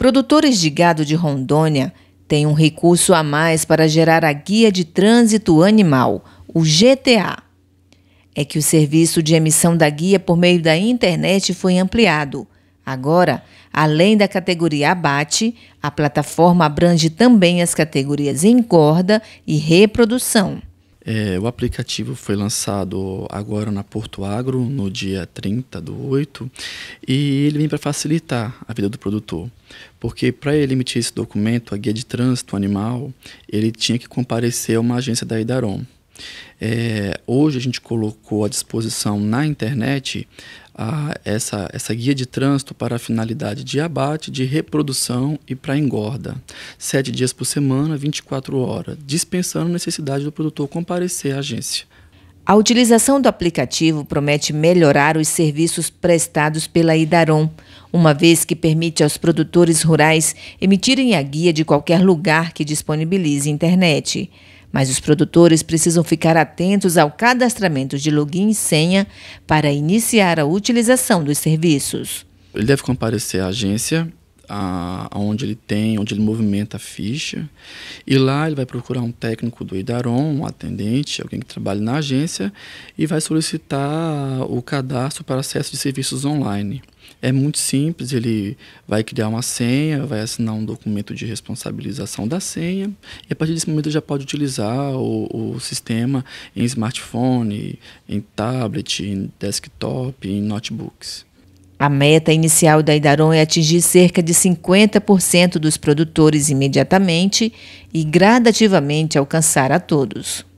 Produtores de gado de Rondônia têm um recurso a mais para gerar a Guia de Trânsito Animal, o GTA. É que o serviço de emissão da guia por meio da internet foi ampliado. Agora, além da categoria abate, a plataforma abrange também as categorias engorda e reprodução. É, o aplicativo foi lançado agora na Porto Agro, no dia 30 do 8, e ele vem para facilitar a vida do produtor. Porque para ele emitir esse documento, a guia de trânsito animal, ele tinha que comparecer a uma agência da Idarom. É, hoje a gente colocou à disposição na internet a, essa, essa guia de trânsito para a finalidade de abate, de reprodução e para engorda. Sete dias por semana, 24 horas, dispensando a necessidade do produtor comparecer à agência. A utilização do aplicativo promete melhorar os serviços prestados pela Idaron, uma vez que permite aos produtores rurais emitirem a guia de qualquer lugar que disponibilize internet mas os produtores precisam ficar atentos ao cadastramento de login e senha para iniciar a utilização dos serviços. Ele deve comparecer à agência aonde ele tem, onde ele movimenta a ficha. E lá ele vai procurar um técnico do Idaron, um atendente, alguém que trabalhe na agência, e vai solicitar o cadastro para acesso de serviços online. É muito simples, ele vai criar uma senha, vai assinar um documento de responsabilização da senha, e a partir desse momento já pode utilizar o, o sistema em smartphone, em tablet, em desktop, em notebooks. A meta inicial da Idaron é atingir cerca de 50% dos produtores imediatamente e gradativamente alcançar a todos.